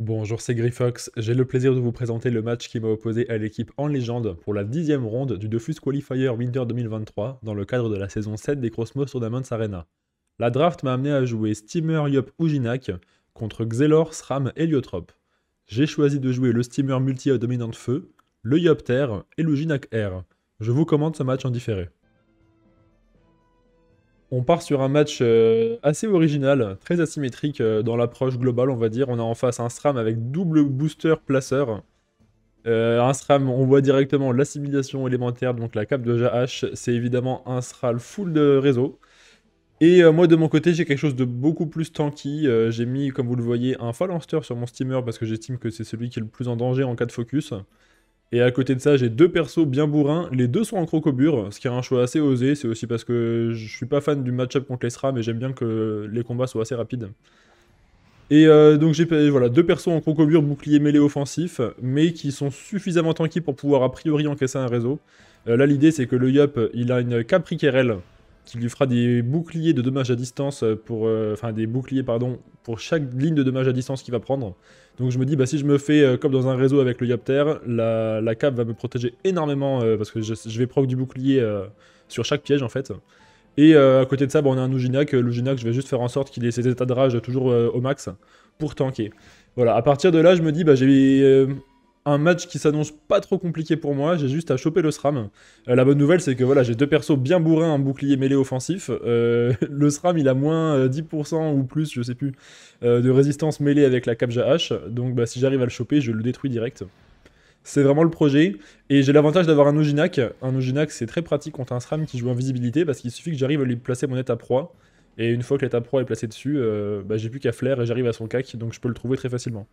Bonjour, c'est Griffox. J'ai le plaisir de vous présenter le match qui m'a opposé à l'équipe en légende pour la dixième ronde du Defuse Qualifier Winter 2023 dans le cadre de la saison 7 des Sur Damon's Arena. La draft m'a amené à jouer Steamer Yop Jinak contre Xelor, SRAM et Liotrop. J'ai choisi de jouer le Steamer Multi dominant feu, le Yop Terre et le Jinak Air. Je vous commande ce match en différé. On part sur un match euh, assez original, très asymétrique euh, dans l'approche globale, on va dire. On a en face un SRAM avec double booster placeur. Euh, un SRAM, on voit directement l'assimilation élémentaire, donc la cape de Jahash. C'est évidemment un SRAL full de réseau. Et moi, de mon côté, j'ai quelque chose de beaucoup plus tanky. j'ai mis, comme vous le voyez, un Phalanster sur mon steamer parce que j'estime que c'est celui qui est le plus en danger en cas de focus. Et à côté de ça, j'ai deux persos bien bourrins. Les deux sont en crocobure, ce qui est un choix assez osé. C'est aussi parce que je suis pas fan du match-up contre SRA, mais j'aime bien que les combats soient assez rapides. Et euh, donc j'ai voilà, deux persos en crocobure, bouclier mêlé offensif, mais qui sont suffisamment tanky pour pouvoir a priori encaisser un réseau. Euh, là l'idée c'est que le Yup, il a une Capriquerelle qui lui fera des boucliers de dommages à distance euh, pour, euh, des boucliers pardon, pour chaque ligne de dommages à distance qu'il va prendre. Donc je me dis, bah si je me fais euh, comme dans un réseau avec le Yopter, la, la cape va me protéger énormément parce que je, vais proc du bouclier sur chaque piège en fait. Et à côté de ça, bah, on a un Uginak. L'Uginak, je vais juste faire en sorte qu'il ait ses états de rage toujours au max pour tanker. Voilà, à partir de là, je me dis, bah j'ai un match qui s'annonce pas trop compliqué pour moi, j'ai juste à choper le SRAM. Euh, la bonne nouvelle, c'est que voilà, j'ai deux persos bien bourrins, un bouclier mêlé offensif. Euh, le SRAM, il a moins 10% euh, ou plus, je sais plus, de résistance mêlée avec la Capja H. Donc bah, si j'arrive à le choper, je le détruis direct. C'est vraiment le projet. Et j'ai l'avantage d'avoir un Oginak. Un Oginak, c'est très pratique contre un SRAM qui joue en visibilité, parce qu'il suffit que j'arrive à lui placer mon état proie. Et une fois que l'état proie est placé dessus, bah, j'ai plus qu'à flair et j'arrive à son cac, donc je peux le trouver très facilement.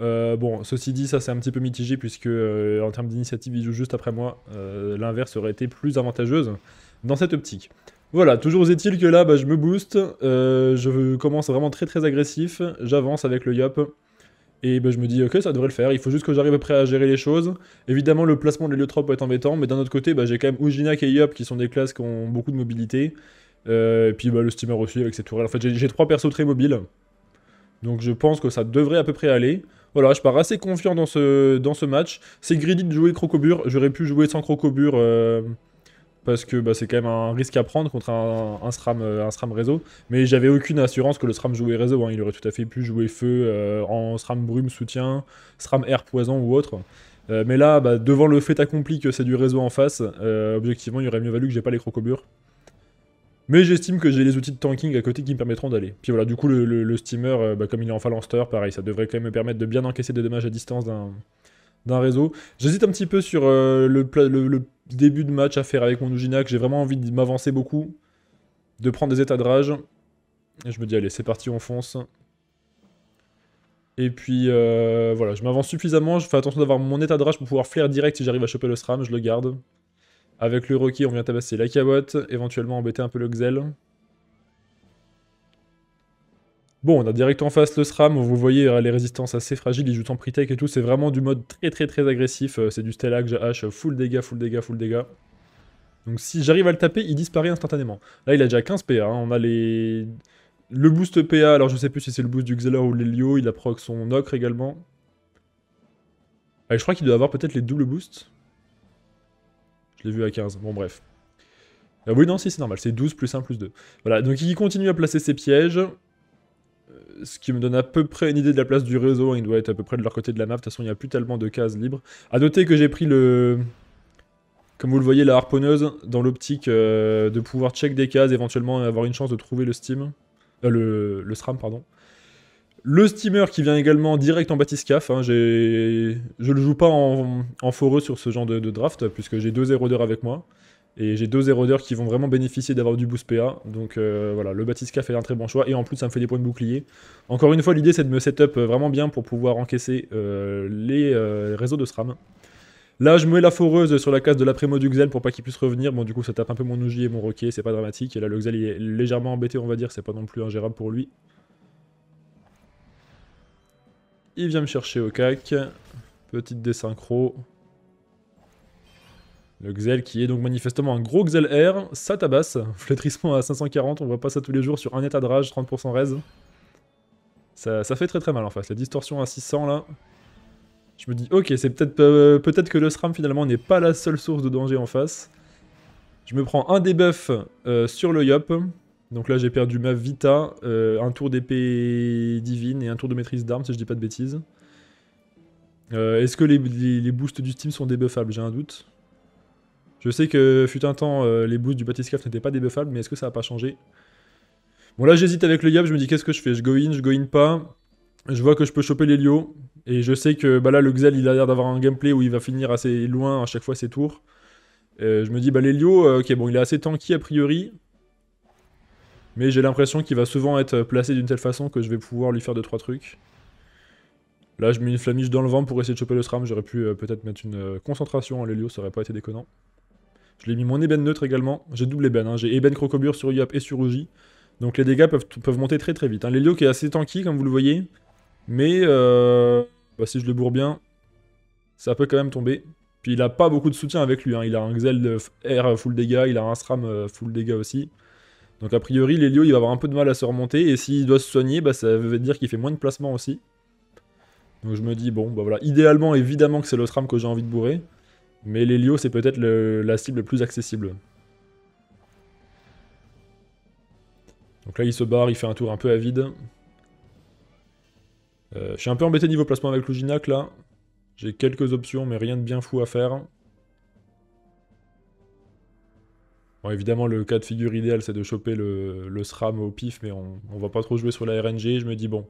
Euh, bon, ceci dit, ça c'est un petit peu mitigé puisque euh, en termes d'initiative, ils jouent juste après moi. Euh, l'inverse aurait été plus avantageuse dans cette optique. Voilà, toujours est-il que là, bah, je me booste, je commence vraiment très très agressif, j'avance avec le Yop. Et bah, je me dis, ok, ça devrait le faire, il faut juste que j'arrive prêt à gérer les choses. Évidemment, le placement de l'héliotrope va être embêtant, mais d'un autre côté, bah, j'ai quand même Uginak et Yop qui sont des classes qui ont beaucoup de mobilité. et puis le steamer aussi avec ses tourelles. En fait, j'ai trois persos très mobiles. Donc je pense que ça devrait à peu près aller. Voilà, je pars assez confiant dans ce, dans ce match. C'est greedy de jouer Crocobure. J'aurais pu jouer sans Crocobur euh, parce que bah, c'est quand même un risque à prendre contre un, SRAM, euh, réseau. Mais j'avais aucune assurance que le SRAM jouait réseau. Hein. Il aurait tout à fait pu jouer feu euh, en SRAM brume soutien, SRAM air poison ou autre. mais là, bah, devant le fait accompli que c'est du réseau en face, objectivement, il aurait mieux valu que j'ai pas les crocobures. Mais j'estime que j'ai les outils de tanking à côté qui me permettront d'aller. Puis voilà, du coup, le, steamer, euh, bah, comme il est en phalanster, pareil, ça devrait quand même me permettre de bien encaisser des dommages à distance d'un réseau. J'hésite un petit peu sur euh, le, début de match à faire avec mon Uginak. j'ai vraiment envie de m'avancer beaucoup, de prendre des états de rage. Et je me dis, allez, c'est parti, on fonce. Et puis euh, voilà, je m'avance suffisamment, je fais attention d'avoir mon état de rage pour pouvoir flair direct si j'arrive à choper le SRAM, je le garde. Avec le Rocky, on vient tabasser la cabote, éventuellement embêter un peu le Xel. Bon, on a direct en face le SRAM, vous voyez euh, les résistances assez fragiles, il joue en pre-tech et tout, c'est vraiment du mode très très très agressif, euh, c'est du Stellac, H, full dégâts, full dégâts, full dégâts. Donc si j'arrive à le taper, il disparaît instantanément. Là, il a déjà 15 PA, hein, on a les... Le boost PA, alors je sais plus si c'est le boost du Xelor ou de l'Elio, il a proc son Ocre également. Ah, je crois qu'il doit avoir peut-être les doubles boosts. Je l'ai vu à 15, bon bref. ah oui, non, si, c'est normal, c'est 12 plus 1 plus 2. Voilà, donc il continue à placer ses pièges, euh, ce qui me donne à peu près une idée de la place du réseau, il doit être à peu près de leur côté de la map, de toute façon il n'y a plus tellement de cases libres. A noter que j'ai pris le... Comme vous le voyez, la harponneuse, dans l'optique euh, de pouvoir check des cases, éventuellement avoir une chance de trouver le Steam... Euh, le, le SRAM, pardon. Le steamer qui vient également direct en batiscaf. Hein, je ne le joue pas en, en, foreux sur ce genre de, draft, puisque j'ai deux érodeurs avec moi. Et j'ai deux érodeurs qui vont vraiment bénéficier d'avoir du boost PA. Donc euh, voilà, le batiscaf est un très bon choix. Et en plus, ça me fait des points de bouclier. Encore une fois, l'idée, c'est de me setup vraiment bien pour pouvoir encaisser euh, les euh, réseaux de SRAM. Là, je mets la foreuse sur la case de la primo du Xel pour pas qu'il puisse revenir. Bon, du coup, ça tape un peu mon Ouji et mon roquet c'est pas dramatique. Et là, le Xel, est légèrement embêté, on va dire. C'est pas non plus ingérable pour lui. Il vient me chercher au cac. Petite désynchro. Le Xel qui est donc manifestement un gros Xel R, ça tabasse. Flétrissement à 540, on voit pas ça tous les jours sur un état de rage, 30% raise. Ça, fait très très mal en face. La distorsion à 600 là. Je me dis, ok, c'est peut-être euh, peut-être que le SRAM finalement n'est pas la seule source de danger en face. Je me prends un debuff euh, sur le Yop. Donc là, j'ai perdu ma Vita, euh, un tour d'épée divine et un tour de maîtrise d'armes, si je dis pas de bêtises. Euh, est-ce que les, boosts du Steam sont débuffables J'ai un doute. Je sais que fut un temps, euh, les boosts du Patiscaf n'étaient pas débuffables, mais est-ce que ça n'a pas changé Bon là j'hésite avec le gap, je me dis qu'est-ce que je fais Je go in, je go in pas. Je vois que je peux choper l'Elio. Et je sais que bah là le Xel il a l'air d'avoir un gameplay où il va finir assez loin à chaque fois ses tours. je me dis bah l'Elio, ok bon il est assez tanky a priori. Mais j'ai l'impression qu'il va souvent être placé d'une telle façon que je vais pouvoir lui faire 2-3 trucs. Là, je mets une flamiche dans le vent pour essayer de choper le SRAM. J'aurais pu euh, peut-être mettre une euh, concentration à l'Hélio, ça aurait pas été déconnant. Je lui ai mis mon ébène neutre également. J'ai double ébène, hein. j'ai ébène crocobure sur Yop et sur Oji. Donc les dégâts peuvent, monter très très vite. Hein. qui est assez tanky, comme vous le voyez. Mais euh, bah, si je le bourre bien, ça peut quand même tomber. Puis il a pas beaucoup de soutien avec lui. Hein. Il a un Xel R full dégâts, il a un SRAM full dégâts aussi. Donc a priori, l'hélio il va avoir un peu de mal à se remonter. Et s'il doit se soigner, bah, ça veut dire qu'il fait moins de placement aussi. Donc je me dis, bon, bah voilà. Idéalement, évidemment que c'est le que j'ai envie de bourrer. Mais l'hélio c'est peut-être la cible la plus accessible. Donc là, il se barre, il fait un tour un peu à vide. Euh, je suis un peu embêté niveau placement avec le là. J'ai quelques options, mais rien de bien fou à faire. Bon, évidemment, le cas de figure idéal, c'est de choper le, SRAM au pif, mais on, va pas trop jouer sur la RNG. Je me dis, bon,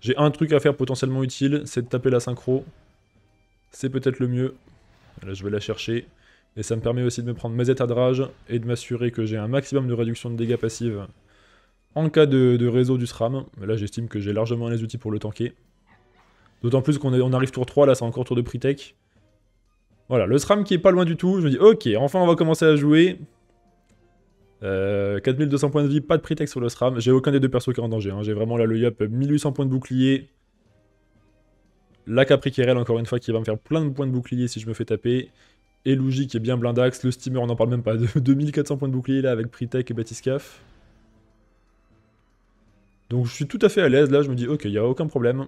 j'ai un truc à faire potentiellement utile, c'est de taper la synchro. C'est peut-être le mieux. Là, je vais la chercher. Et ça me permet aussi de me prendre mes états de rage et de m'assurer que j'ai un maximum de réduction de dégâts passives en cas de, réseau du SRAM. Mais là, j'estime que j'ai largement les outils pour le tanker. D'autant plus qu'on on arrive tour 3, là, c'est encore tour de pre-tech. Voilà, le SRAM qui est pas loin du tout. Je me dis, ok, enfin, on va commencer à jouer. 4200 euh, points de vie, pas de prétexte sur le SRAM. J'ai aucun des deux persos qui est en danger. Hein. J'ai vraiment là le Yop, 1800 points de bouclier. La Capri encore une fois, qui va me faire plein de points de bouclier si je me fais taper. Et Lugi qui est bien blindax. Le Steamer, on n'en parle même pas. 2400 points de bouclier là avec Pritech et Batiscaf. Donc je suis tout à fait à l'aise. Là, je me dis, ok, il n'y a aucun problème.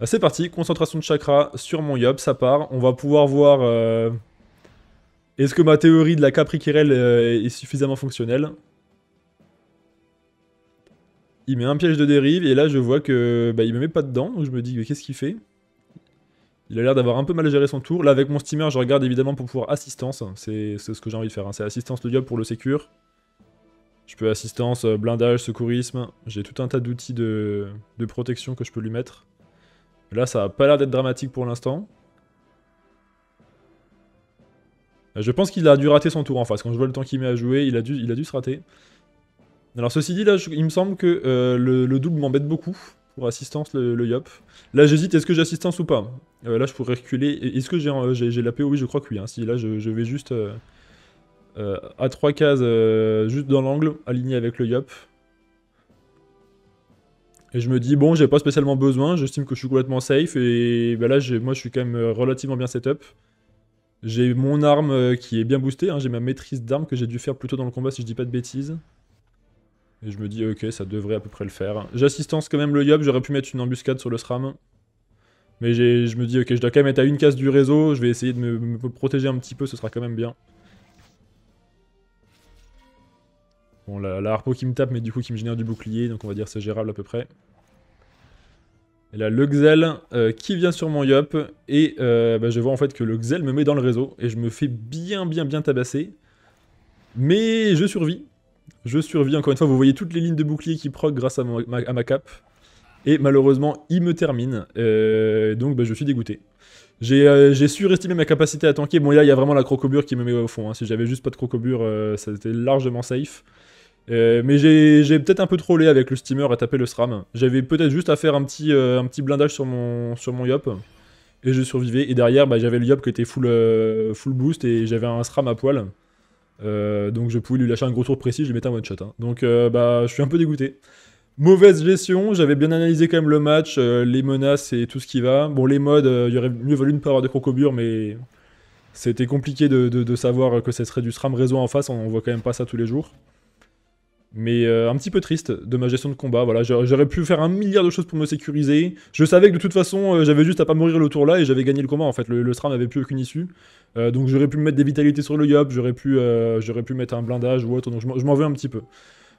Euh, c'est parti, concentration de chakra sur mon Yop, ça part. On va pouvoir voir. Euh, est-ce que ma théorie de la Capri euh, est suffisamment fonctionnelle Il met un piège de dérive et là je vois que bah, il me met pas dedans. Donc je me dis qu'est-ce qu'il fait Il a l'air d'avoir un peu mal géré son tour. Là avec mon steamer je regarde évidemment pour pouvoir assistance. C'est ce que j'ai envie de faire. Hein. C'est assistance de diable pour le sécure. Je peux assistance, euh, blindage, secourisme. J'ai tout un tas d'outils de... de protection que je peux lui mettre. Là ça a pas l'air d'être dramatique pour l'instant. Je pense qu'il a dû rater son tour en face. Quand je vois le temps qu'il met à jouer, il a dû, il a dû se rater. Alors ceci dit, là, il me semble que euh, le, double m'embête beaucoup pour assistance, le, yop. Là, j'hésite, est-ce que j'ai assistance ou pas euh, Là, je pourrais reculer. Est-ce que j'ai la PO e Oui, je crois que oui. Hein. Si là, je, vais juste euh, à trois cases, juste dans l'angle, aligné avec le yop. Et je me dis, bon, j'ai pas spécialement besoin, j'estime que je suis complètement safe, et bah là, moi, je suis quand même relativement bien setup. J'ai mon arme euh, qui est bien boostée, hein, j'ai ma maîtrise d'arme que j'ai dû faire plutôt dans le combat si je dis pas de bêtises. Et je me dis, ok, ça devrait à peu près le faire. J'assistance quand même le Yob, j'aurais pu mettre une embuscade sur le SRAM. Mais je me dis, ok, je dois quand même être à une case du réseau, je vais essayer de me, protéger un petit peu, ce sera quand même bien. Bon, la, la harpo qui me tape, mais du coup qui me génère du bouclier, donc on va dire c'est gérable à peu près. Et là, le Xel euh, qui vient sur mon Yop. Et euh, bah, je vois en fait que le Xel me met dans le réseau. Et je me fais bien, bien, bien tabasser. Mais je survis. Je survis. Encore une fois, vous voyez toutes les lignes de bouclier qui proc grâce à ma, cape. Et malheureusement, il me termine. Euh, donc bah, je suis dégoûté. J'ai surestimé ma capacité à tanker. Bon, là, il y a vraiment la crocobure qui me met au fond. Hein. Si j'avais juste pas de crocobure, ça était largement safe. Euh, mais j'ai peut-être un peu trollé avec le steamer à taper le SRAM. J'avais peut-être juste à faire un petit, euh, blindage sur mon, sur mon Yop. Et je survivais. Et derrière, bah, j'avais le Yop qui était euh, full, boost et j'avais un SRAM à poil. donc je pouvais lui lâcher un gros tour précis, je lui mettais un one shot. Hein. Donc bah, je suis un peu dégoûté. Mauvaise gestion, j'avais bien analysé quand même le match, les menaces et tout ce qui va. Bon, les modes, il aurait mieux valu ne pas avoir de crocobure, mais c'était compliqué de, savoir que ce serait du SRAM réseau en face, on voit quand même pas ça tous les jours mais euh, un petit peu triste de ma gestion de combat. Voilà, j'aurais pu faire un milliard de choses pour me sécuriser. Je savais que de toute façon, euh, j'avais juste à pas mourir le tour là et j'avais gagné le combat. En fait, le, le SRAM n'avait plus aucune issue. Euh, donc j'aurais pu mettre des vitalités sur le Yop, j'aurais pu, pu mettre un blindage ou autre. Donc je m'en veux un petit peu.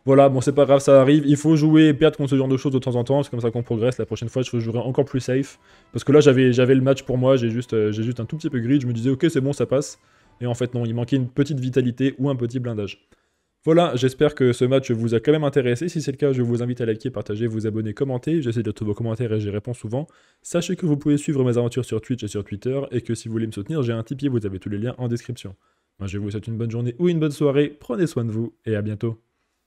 Voilà, bon, c'est pas grave, ça arrive. Il faut jouer et perdre contre ce genre de choses de temps en temps. C'est comme ça qu'on progresse. La prochaine fois, je jouerai encore plus safe. Parce que là, j'avais le match pour moi. J'ai juste, j'ai juste un tout petit peu grid. Je me disais, ok, c'est bon, ça passe. Et en fait, non, il manquait une petite vitalité ou un petit blindage. Voilà, j'espère que ce match vous a quand même intéressé. Si c'est le cas, je vous invite à liker, partager, vous abonner, commenter. J'essaie de tous vos commentaires et j'y réponds souvent. Sachez que vous pouvez suivre mes aventures sur Twitch et sur Twitter et que si vous voulez me soutenir, j'ai un Tipeee, vous avez tous les liens en description. Moi, je vous souhaite une bonne journée ou une bonne soirée, prenez soin de vous et à bientôt.